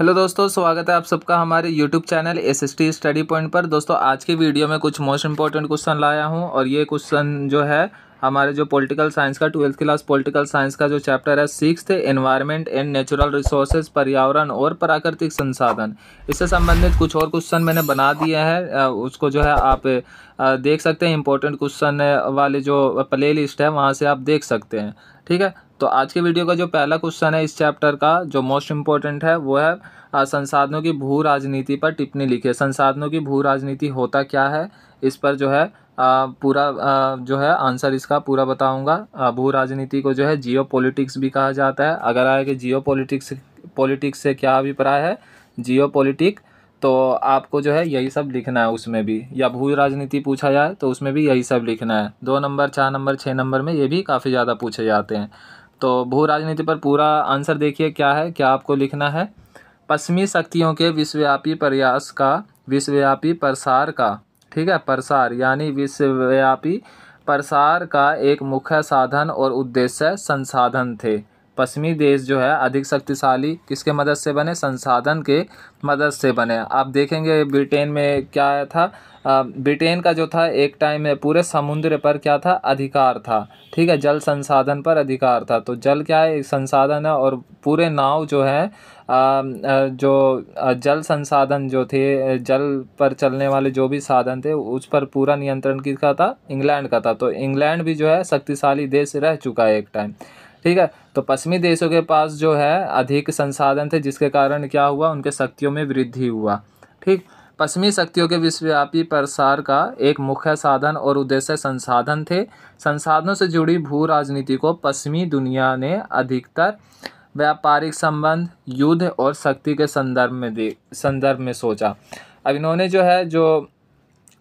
hello दोस्तों स्वागत है आप सबका हमारे YouTube channel S S T study point पर दोस्तों आज की वीडियो में कुछ मोस्ट इंपॉर्टेंट क्वेश्चन लाया हूँ और ये क्वेश्चन जो है हमारे जो पॉलिटिकल साइंस का ट्वेल्थ क्लास पॉलिटिकल साइंस का जो चैप्टर है six environment and natural resources पर्यावरण और प्राकृतिक संसाधन इससे संबंधित कुछ और क्वेश्चन मैंने बना दिए हैं उसको जो है आप देख सकते हैं इंपॉर्टेंट क्वेश्चन वाले जो प्ले लिस्ट है वहाँ से आप देख सकते हैं ठीक है तो आज के वीडियो का जो पहला क्वेश्चन है इस चैप्टर का जो मोस्ट इम्पोर्टेंट है वो है संसाधनों की भू राजनीति पर टिप्पणी लिखिए संसाधनों की भू राजनीति होता क्या है इस पर जो है आ, पूरा आ, जो है आंसर इसका पूरा बताऊंगा भू राजनीति को जो है जियो पॉलिटिक्स भी कहा जाता है अगर आया कि जियो पॉलिटिक्स पॉलिटिक्स से क्या अभिप्राय है जियो पॉलिटिक्स तो आपको जो है यही सब लिखना है उसमें भी या भू राजनीति पूछा जाए तो उसमें भी यही सब लिखना है दो नंबर चार नंबर छः नंबर में ये भी काफ़ी ज़्यादा पूछे जाते हैं तो भू राजनीति पर पूरा आंसर देखिए क्या है क्या आपको लिखना है पश्चिमी शक्तियों के विश्वव्यापी प्रयास का विश्वव्यापी प्रसार का ठीक है प्रसार यानी विश्वव्यापी प्रसार का एक मुख्य साधन और उद्देश्य संसाधन थे पश्चिमी देश जो है अधिक शक्तिशाली किसके मदद से बने संसाधन के मदद से बने आप देखेंगे ब्रिटेन में क्या आया था ब्रिटेन का जो था एक टाइम में पूरे समुद्र पर क्या था अधिकार था ठीक है जल संसाधन पर अधिकार था तो जल क्या है एक संसाधन है और पूरे नाव जो है जो जल संसाधन जो थे जल पर चलने वाले जो भी साधन थे उस पर पूरा नियंत्रण किसका था इंग्लैंड का था तो इंग्लैंड भी जो है शक्तिशाली देश रह चुका है एक टाइम ठीक है तो पश्चिमी देशों के पास जो है अधिक संसाधन थे जिसके कारण क्या हुआ उनके शक्तियों में वृद्धि हुआ ठीक पश्चिमी शक्तियों के विश्वव्यापी प्रसार का एक मुख्य साधन और उद्देश्य संसाधन थे संसाधनों से जुड़ी भू राजनीति को पश्चिमी दुनिया ने अधिकतर व्यापारिक संबंध युद्ध और शक्ति के संदर्भ में दे संदर्भ में सोचा अब इन्होंने जो है जो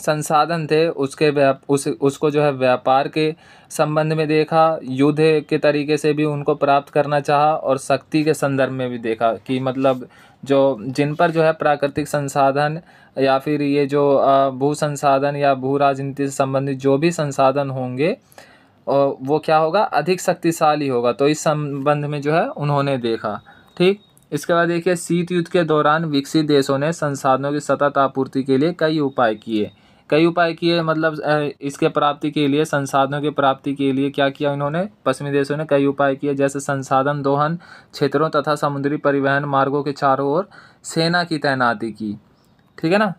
संसाधन थे उसके व्याप उस उसको जो है व्यापार के संबंध में देखा युद्ध के तरीके से भी उनको प्राप्त करना चाहा और शक्ति के संदर्भ में भी देखा कि मतलब जो जिन पर जो है प्राकृतिक संसाधन या फिर ये जो भू संसाधन या भू राजनीति से संबंधित जो भी संसाधन होंगे और वो क्या होगा अधिक शक्तिशाली होगा तो इस संबंध में जो है उन्होंने देखा ठीक इसके बाद देखिए शीत युद्ध के दौरान विकसित देशों ने संसाधनों की सतत आपूर्ति के लिए कई उपाय किए कई उपाय किए मतलब इसके प्राप्ति के लिए संसाधनों की प्राप्ति के लिए क्या किया इन्होंने पश्चिमी देशों ने कई उपाय किए जैसे संसाधन दोहन क्षेत्रों तथा समुद्री परिवहन मार्गों के चारों ओर सेना की तैनाती की ठीक है ना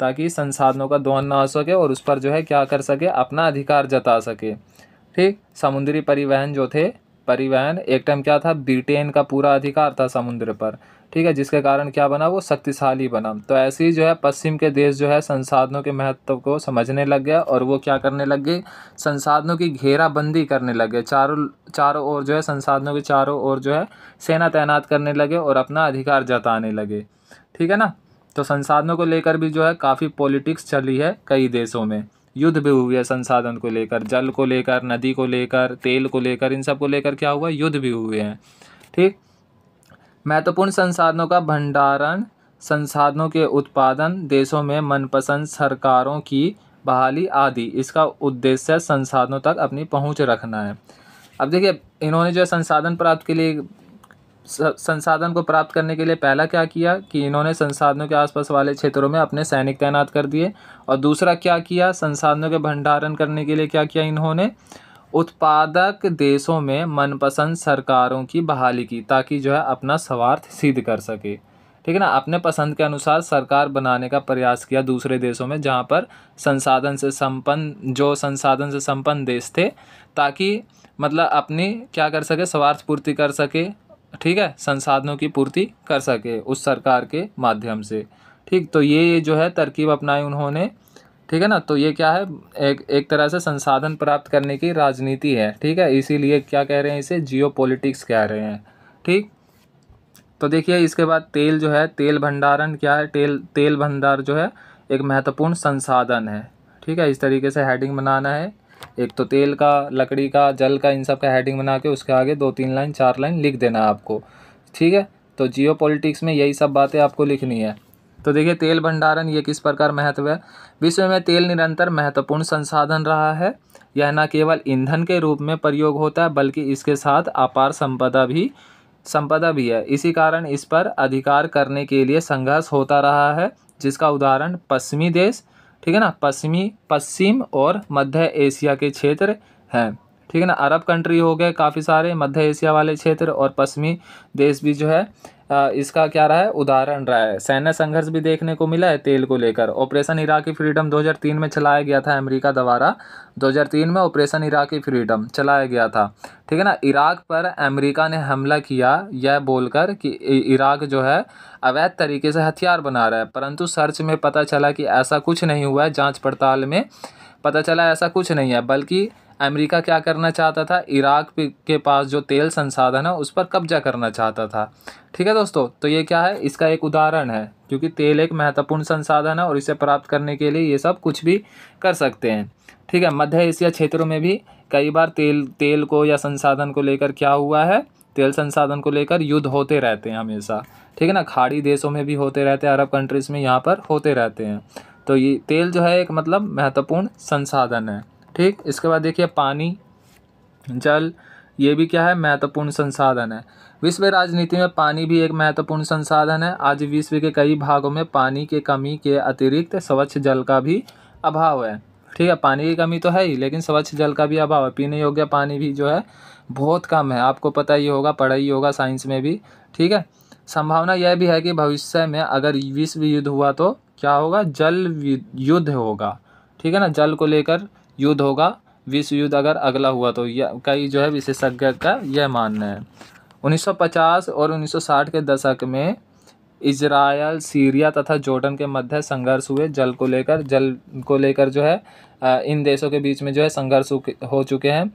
ताकि संसाधनों का दोहन ना हो सके और उस पर जो है क्या कर सके अपना अधिकार जता सके ठीक समुद्री परिवहन जो थे परिवहन एक टाइम क्या था ब्रिटेन का पूरा अधिकार था समुद्र पर ठीक है जिसके कारण क्या बना वो शक्तिशाली बना तो ऐसे ही जो है पश्चिम के देश जो है संसाधनों के महत्व को समझने लग गया और वो क्या करने लग गए संसाधनों की घेराबंदी करने लग गए चारों चारों ओर जो है संसाधनों के चारों ओर जो है सेना तैनात करने लगे और अपना अधिकार जताने लगे ठीक है ना तो संसाधनों को लेकर भी जो है काफ़ी पॉलिटिक्स चली है कई देशों में युद्ध भी हुए संसाधन को लेकर जल को लेकर नदी को लेकर तेल को लेकर इन सब को लेकर क्या हुआ युद्ध भी हुए हैं ठीक महत्वपूर्ण संसाधनों का भंडारण संसाधनों के उत्पादन देशों में मनपसंद सरकारों की बहाली आदि इसका उद्देश्य संसाधनों तक अपनी पहुंच रखना है अब देखिए इन्होंने जो संसाधन प्राप्त के लिए संसाधन को प्राप्त करने के लिए पहला क्या किया कि इन्होंने संसाधनों के आसपास वाले क्षेत्रों में अपने सैनिक तैनात कर दिए और दूसरा क्या किया संसाधनों के भंडारण करने के लिए क्या किया इन्होंने उत्पादक देशों में मनपसंद सरकारों की बहाली की ताकि जो है अपना स्वार्थ सिद्ध कर सके ठीक है ना अपने पसंद के अनुसार सरकार बनाने का प्रयास किया दूसरे देशों में जहाँ पर संसाधन से संपन्न जो संसाधन से संपन्न देश थे ताकि मतलब अपनी क्या कर सके स्वार्थ पूर्ति कर सके ठीक है संसाधनों की पूर्ति कर सके उस सरकार के माध्यम से ठीक तो ये जो है तरकीब अपनाई उन्होंने ठीक है ना तो ये क्या है एक एक तरह से संसाधन प्राप्त करने की राजनीति है ठीक है इसीलिए क्या कह रहे हैं इसे जियो कह रहे हैं ठीक तो देखिए इसके बाद तेल जो है तेल भंडारण क्या है तेल तेल भंडार जो है एक महत्वपूर्ण संसाधन है ठीक है इस तरीके से हेडिंग बनाना है एक तो तेल का लकड़ी का जल का इन सब का हेडिंग बना के उसके आगे दो तीन लाइन चार लाइन लिख देना है आपको ठीक है तो जियो में यही सब बातें आपको लिखनी है तो देखिए तेल भंडारण ये किस प्रकार महत्व है विश्व में तेल निरंतर महत्वपूर्ण संसाधन रहा है यह न केवल ईंधन के रूप में प्रयोग होता है बल्कि इसके साथ अपार संपदा भी संपदा भी है इसी कारण इस पर अधिकार करने के लिए संघर्ष होता रहा है जिसका उदाहरण पश्चिमी देश ठीक है ना पश्चिमी पश्चिम और मध्य एशिया के क्षेत्र हैं ठीक है ना अरब कंट्री हो गए काफ़ी सारे मध्य एशिया वाले क्षेत्र और पश्चिमी देश भी जो है इसका क्या रहा है उदाहरण रहा है सैन्य संघर्ष भी देखने को मिला है तेल को लेकर ऑपरेशन इराकी फ्रीडम 2003 में चलाया गया था अमेरिका द्वारा 2003 में ऑपरेशन इराकी फ्रीडम चलाया गया था ठीक है ना इराक पर अमेरिका ने हमला किया यह बोलकर कि इराक जो है अवैध तरीके से हथियार बना रहा है परंतु सर्च में पता चला कि ऐसा कुछ नहीं हुआ है जाँच पड़ताल में पता चला ऐसा कुछ नहीं है बल्कि अमेरिका क्या करना चाहता था इराक के पास जो तेल संसाधन है उस पर कब्जा करना चाहता था ठीक है दोस्तों तो ये क्या है इसका एक उदाहरण है क्योंकि तेल एक महत्वपूर्ण संसाधन है और इसे प्राप्त करने के लिए ये सब कुछ भी कर सकते हैं ठीक है मध्य एशिया क्षेत्रों में भी कई बार तेल तेल को या संसाधन को लेकर क्या हुआ है तेल संसाधन को लेकर युद्ध होते रहते हैं हमेशा ठीक है ना खाड़ी देशों में भी होते रहते हैं अरब कंट्रीज़ में यहाँ पर होते रहते हैं तो ये तेल जो है एक मतलब महत्वपूर्ण संसाधन है ठीक इसके बाद देखिए पानी जल ये भी क्या है महत्वपूर्ण संसाधन है विश्व राजनीति में पानी भी एक महत्वपूर्ण संसाधन है आज विश्व के कई भागों में पानी के कमी के अतिरिक्त स्वच्छ जल का भी अभाव है ठीक है पानी की कमी तो है ही लेकिन स्वच्छ जल का भी अभाव है पीने योग्य पानी भी जो है बहुत कम है आपको पता ही होगा पढ़ा ही होगा साइंस में भी ठीक है संभावना यह भी है कि भविष्य में अगर विश्व युद्ध हुआ तो क्या होगा जल युद्ध होगा ठीक है ना जल को लेकर युद्ध होगा विश्व युद्ध अगर अगला हुआ तो यह कई जो है विशेषज्ञ का यह मानना है 1950 और 1960 के दशक में इज़राइल सीरिया तथा जॉर्डन के मध्य संघर्ष हुए जल को लेकर जल को लेकर जो है इन देशों के बीच में जो है संघर्ष हो चुके हैं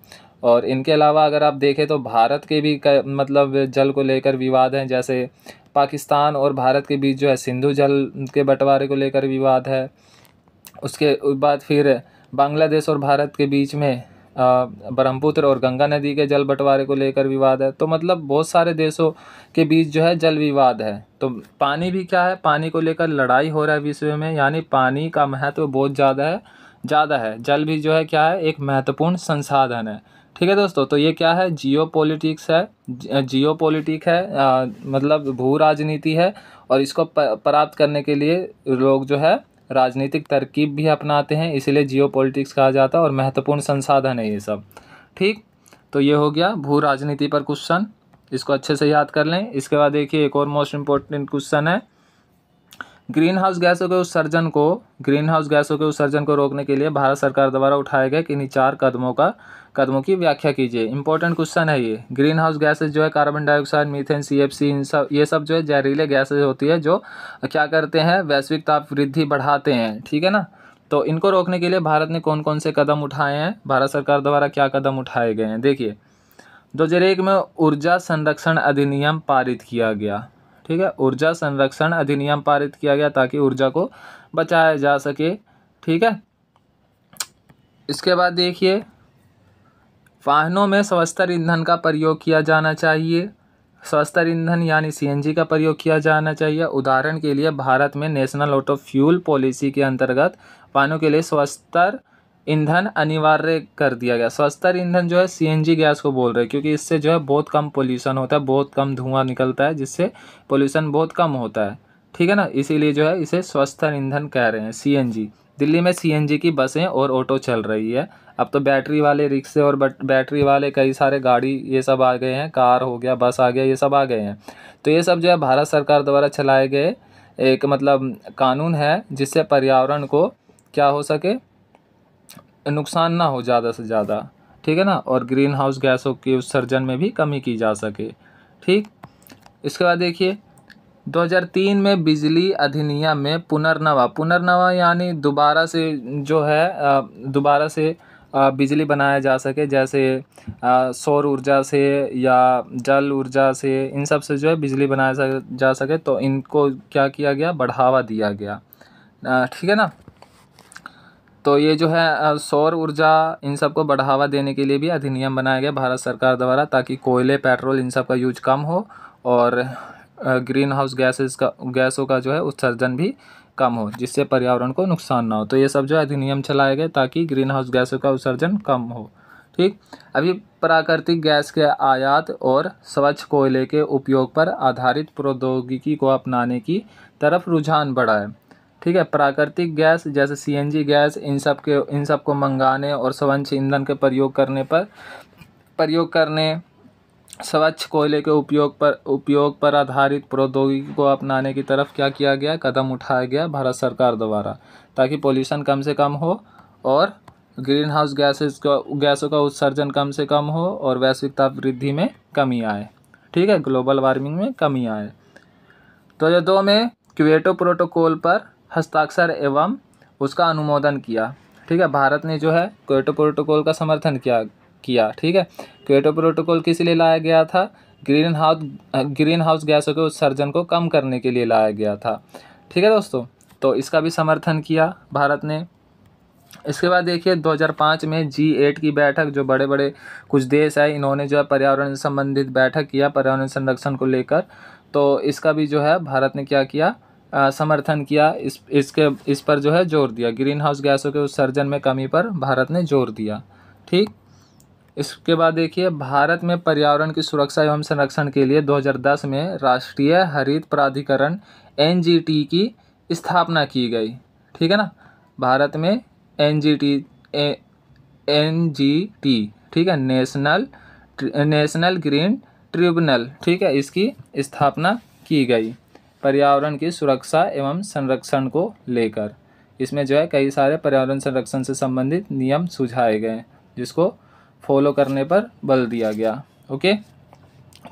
और इनके अलावा अगर आप देखें तो भारत के भी मतलब जल को लेकर विवाद हैं जैसे पाकिस्तान और भारत के बीच जो है सिंधु जल के बंटवारे को लेकर विवाद है उसके बाद फिर बांग्लादेश और भारत के बीच में ब्रह्मपुत्र और गंगा नदी के जल बंटवारे को लेकर विवाद है तो मतलब बहुत सारे देशों के बीच जो है जल विवाद है तो पानी भी क्या है पानी को लेकर लड़ाई हो रहा है विश्व में यानी पानी का महत्व बहुत ज़्यादा है ज़्यादा है जल भी जो है क्या है एक महत्वपूर्ण संसाधन है ठीक है दोस्तों तो ये क्या है जियो पॉलिटिक्स है जियो पॉलिटिक है आ, मतलब भू राजनीति है और इसको प्राप्त करने के लिए लोग जो है राजनीतिक तरकीब भी अपनाते हैं इसलिए जियो कहा जाता है और महत्वपूर्ण संसाधन है ये सब ठीक तो ये हो गया भू राजनीति पर क्वेश्चन इसको अच्छे से याद कर लें इसके बाद देखिए एक और मोस्ट इम्पोर्टेंट क्वेश्चन है ग्रीन हाउस गैसों के उत्सर्जन को ग्रीन हाउस गैसों के उत्सर्जन को रोकने के लिए भारत सरकार द्वारा उठाए गए किन्हीं चार कदमों का कदमों की व्याख्या कीजिए इंपॉर्टेंट क्वेश्चन है ये ग्रीन हाउस गैसेज जो है carbon dioxide methane C F C इन सब ये सब जो है जहरीले गैसेज होती है जो क्या करते हैं वैश्विक ताप वृद्धि बढ़ाते हैं ठीक है ना तो इनको रोकने के लिए भारत ने कौन कौन से कदम उठाए हैं भारत सरकार द्वारा क्या कदम उठाए गए हैं देखिए दो में ऊर्जा संरक्षण अधिनियम पारित किया गया ठीक है ऊर्जा संरक्षण अधिनियम पारित किया गया ताकि ऊर्जा को बचाया जा सके ठीक है इसके बाद देखिए वाहनों में स्वस्तर ईंधन का प्रयोग किया जाना चाहिए स्वस्तर ईंधन यानी सीएनजी का प्रयोग किया जाना चाहिए उदाहरण के लिए भारत में नेशनल ऑटो फ्यूल पॉलिसी के अंतर्गत वाहनों के लिए स्वस्तर ईंधन अनिवार्य कर दिया गया स्वस्थर ईंधन जो है सीएनजी गैस को बोल रहे हैं क्योंकि इससे जो है बहुत कम पोल्यूशन होता है बहुत कम धुआं निकलता है जिससे पोल्यूशन बहुत कम होता है ठीक है ना इसीलिए जो है इसे स्वस्थर ईंधन कह रहे हैं सीएनजी दिल्ली में सीएनजी की बसें और ऑटो चल रही है अब तो बैटरी वाले रिक्शे और बैटरी वाले कई सारे गाड़ी ये सब आ गए हैं कार हो गया बस आ गया ये सब आ गए हैं तो ये सब जो है भारत सरकार द्वारा चलाए गए एक मतलब कानून है जिससे पर्यावरण को क्या हो सके नुकसान ना हो ज़्यादा से ज़्यादा ठीक है ना और ग्रीन हाउस गैसों के उत्सर्जन में भी कमी की जा सके ठीक इसके बाद देखिए 2003 में बिजली अधिनियम में पुनर्नवा पुनर्नवा यानी दोबारा से जो है दोबारा से बिजली बनाया जा सके जैसे सौर ऊर्जा से या जल ऊर्जा से इन सब से जो है बिजली बनाया जा सके तो इनको क्या किया गया बढ़ावा दिया गया ठीक है ना तो ये जो है सौर ऊर्जा इन सब को बढ़ावा देने के लिए भी अधिनियम बनाया गया भारत सरकार द्वारा ताकि कोयले पेट्रोल इन सब का यूज कम हो और ग्रीन हाउस गैसेस का गैसों का जो है उत्सर्जन भी कम हो जिससे पर्यावरण को नुकसान ना हो तो ये सब जो अधिनियम चलाए गए ताकि ग्रीन हाउस गैसों का उत्सर्जन कम हो ठीक अभी प्राकृतिक गैस के आयात और स्वच्छ कोयले के उपयोग पर आधारित प्रौद्योगिकी को अपनाने की तरफ रुझान बढ़ा है ठीक है प्राकृतिक गैस जैसे सीएनजी गैस इन सब के इन सब को मंगाने और स्वच्छ ईंधन के प्रयोग करने पर प्रयोग करने स्वच्छ कोयले के उपयोग पर उपयोग पर आधारित प्रौद्योगिकी को अपनाने की तरफ क्या किया गया कदम उठाया गया भारत सरकार द्वारा ताकि पोल्यूशन कम से कम हो और ग्रीन हाउस गैसेज का गैसों का उत्सर्जन कम से कम हो और वैश्विक ताप वृद्धि में कमी आए ठीक है ग्लोबल वार्मिंग में कमी आए तो ये दो में क्वेटो प्रोटोकॉल पर हस्ताक्षर एवं उसका अनुमोदन किया ठीक है भारत ने जो है क्वेटो प्रोटोकॉल का समर्थन किया किया ठीक है क्वेटो प्रोटोकॉल किस लिए लाया गया था ग्रीन हाउस ग्रीन हाउस गैसों के उत्सर्जन को कम करने के लिए लाया गया था ठीक है दोस्तों तो इसका भी समर्थन किया भारत ने इसके बाद देखिए 2005 में जी एट की बैठक जो बड़े बड़े कुछ देश है इन्होंने जो है पर्यावरण संबंधित बैठक किया पर्यावरण संरक्षण को लेकर तो इसका भी जो है भारत ने क्या किया समर्थन किया इस इसके इस पर जो है जोर दिया ग्रीन हाउस गैसों के उत्सर्जन में कमी पर भारत ने जोर दिया ठीक इसके बाद देखिए भारत में पर्यावरण की सुरक्षा एवं संरक्षण के लिए 2010 में राष्ट्रीय हरित प्राधिकरण एन की स्थापना की गई ठीक है ना भारत में N G T N G T ठीक है नेशनल नेशनल ग्रीन ट्रिब्यूनल ठीक है इसकी स्थापना की गई पर्यावरण की सुरक्षा एवं संरक्षण को लेकर इसमें जो है कई सारे पर्यावरण संरक्षण से संबंधित नियम सुझाए गए जिसको फॉलो करने पर बल दिया गया ओके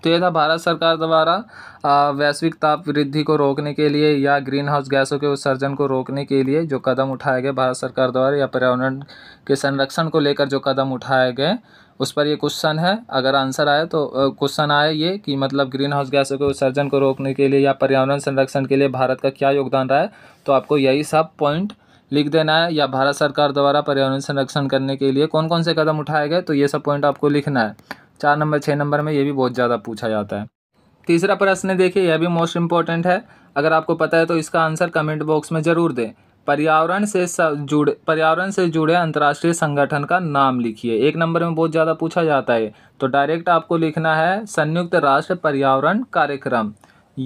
तो यह था भारत सरकार द्वारा वैश्विक ताप वृद्धि को रोकने के लिए या ग्रीन हाउस गैसों के उत्सर्जन को रोकने के लिए जो कदम उठाए गए भारत सरकार द्वारा या पर्यावरण के संरक्षण को लेकर जो कदम उठाए गए उस पर ये क्वेश्चन है अगर आंसर आया तो क्वेश्चन आया ये कि मतलब ग्रीन हाउस गैसों के उत्सर्जन को रोकने के लिए या पर्यावरण संरक्षण के लिए भारत का क्या योगदान रहा है तो आपको यही सब पॉइंट लिख देना है या भारत सरकार द्वारा पर्यावरण संरक्षण करने के लिए कौन कौन से कदम उठाए गए तो ये सब पॉइंट आपको लिखना है चार नंबर छः नंबर में ये भी बहुत ज़्यादा पूछा जाता है तीसरा प्रश्न देखिए यह भी मोस्ट इंपॉर्टेंट है अगर आपको पता है तो इसका आंसर कमेंट बॉक्स में ज़रूर दें पर्यावरण से जुड़े पर्यावरण से जुड़े अंतर्राष्ट्रीय संगठन का नाम लिखिए एक नंबर में बहुत ज़्यादा पूछा जाता है तो डायरेक्ट आपको लिखना है संयुक्त राष्ट्र पर्यावरण कार्यक्रम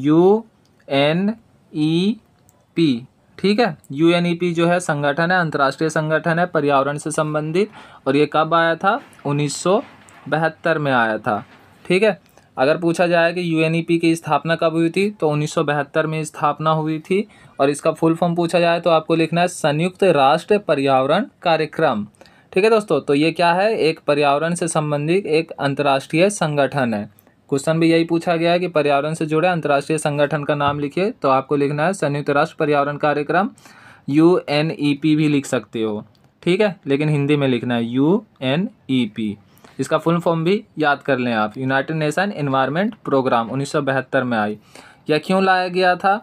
यू एन ई पी ठीक है यू एन ई पी जो है संगठन है अंतर्राष्ट्रीय संगठन है पर्यावरण से संबंधित और ये कब आया था उन्नीस में आया था ठीक है अगर पूछा जाए कि यू एन ई पी की स्थापना कब हुई थी तो उन्नीस में स्थापना हुई थी और इसका फुल फॉर्म पूछा जाए तो आपको लिखना है संयुक्त राष्ट्र पर्यावरण कार्यक्रम ठीक है दोस्तों तो ये क्या है एक पर्यावरण से संबंधित एक अंतर्राष्ट्रीय संगठन है क्वेश्चन भी यही पूछा गया है कि पर्यावरण से जुड़े अंतर्राष्ट्रीय संगठन का नाम लिखिए तो आपको लिखना है संयुक्त राष्ट्र पर्यावरण कार्यक्रम यू एन ई पी भी लिख सकते हो ठीक है लेकिन हिंदी में लिखना है यू एन ई पी इसका फुल फॉर्म भी याद कर लें आप यूनाइटेड नेशन इन्वायरमेंट प्रोग्राम उन्नीस में आई यह क्यों लाया गया था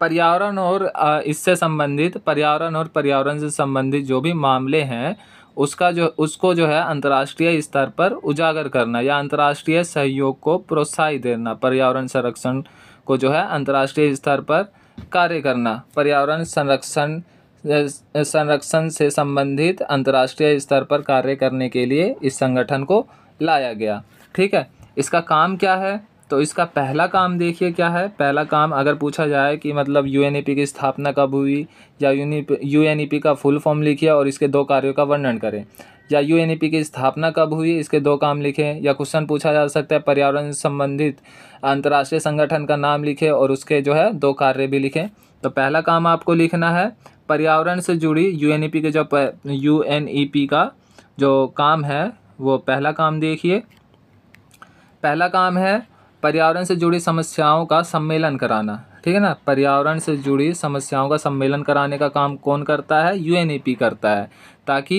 पर्यावरण और इससे संबंधित पर्यावरण और पर्यावरण से संबंधित जो भी मामले हैं उसका जो उसको जो है अंतर्राष्ट्रीय स्तर पर उजागर करना या अंतर्राष्ट्रीय सहयोग को प्रोत्साहित देना पर्यावरण संरक्षण को जो है अंतर्राष्ट्रीय स्तर पर कार्य करना पर्यावरण संरक्षण संरक्षण से संबंधित अंतर्राष्ट्रीय स्तर पर कार्य करने के लिए इस संगठन को लाया गया ठीक है इसका काम क्या है तो इसका पहला काम देखिए क्या है पहला काम अगर पूछा जाए कि मतलब यू e की स्थापना कब हुई या यू एन e e का फुल फॉर्म लिखिए और इसके दो कार्यों का वर्णन करें या यू की स्थापना कब हुई इसके दो काम लिखें या क्वेश्चन पूछा जा सकता है पर्यावरण संबंधित अंतर्राष्ट्रीय संगठन का नाम लिखें और उसके जो है दो कार्य भी लिखें तो पहला काम आपको लिखना है पर्यावरण से जुड़ी यू के जो यू का जो काम है वो पहला काम देखिए पहला काम है पर्यावरण से जुड़ी समस्याओं का सम्मेलन कराना ठीक है ना पर्यावरण से जुड़ी समस्याओं का सम्मेलन कराने का काम कौन करता है यू करता है ताकि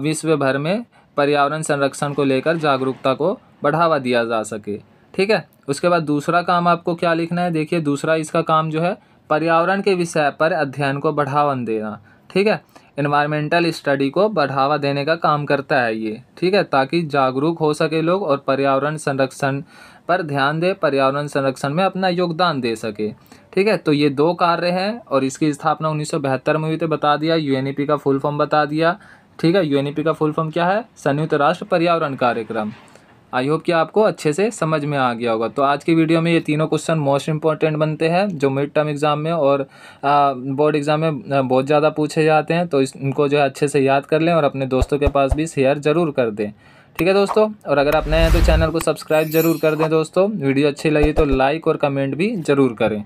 विश्व भर में पर्यावरण संरक्षण को लेकर जागरूकता को बढ़ावा दिया जा सके ठीक है उसके बाद दूसरा काम आपको क्या लिखना है देखिए दूसरा इसका काम जो है पर्यावरण के विषय पर अध्ययन को बढ़ावा देना ठीक है इन्वायरमेंटल स्टडी को बढ़ावा देने का काम करता है ये ठीक है ताकि जागरूक हो सके लोग और पर्यावरण संरक्षण पर ध्यान दे पर्यावरण संरक्षण में अपना योगदान दे सके ठीक है तो ये दो कार्य हैं और इसकी स्थापना उन्नीस में हुई थे तो बता दिया पी e का फुल फॉर्म बता दिया ठीक है पी e का फुल फॉर्म क्या है संयुक्त राष्ट्र पर्यावरण कार्यक्रम आई होप कि आपको अच्छे से समझ में आ गया होगा तो आज की वीडियो में ये तीनों क्वेश्चन मोस्ट इंपॉर्टेंट बनते हैं जो मिड टर्म एग्ज़ाम में और बोर्ड एग्ज़ाम में बहुत ज़्यादा पूछे जाते हैं तो इनको जो है अच्छे से याद कर लें और अपने दोस्तों के पास भी शेयर ज़रूर कर दें ठीक है दोस्तों और अगर आप नए हैं तो चैनल को सब्सक्राइब जरूर कर दें दोस्तों वीडियो अच्छी लगी तो लाइक और कमेंट भी जरूर करें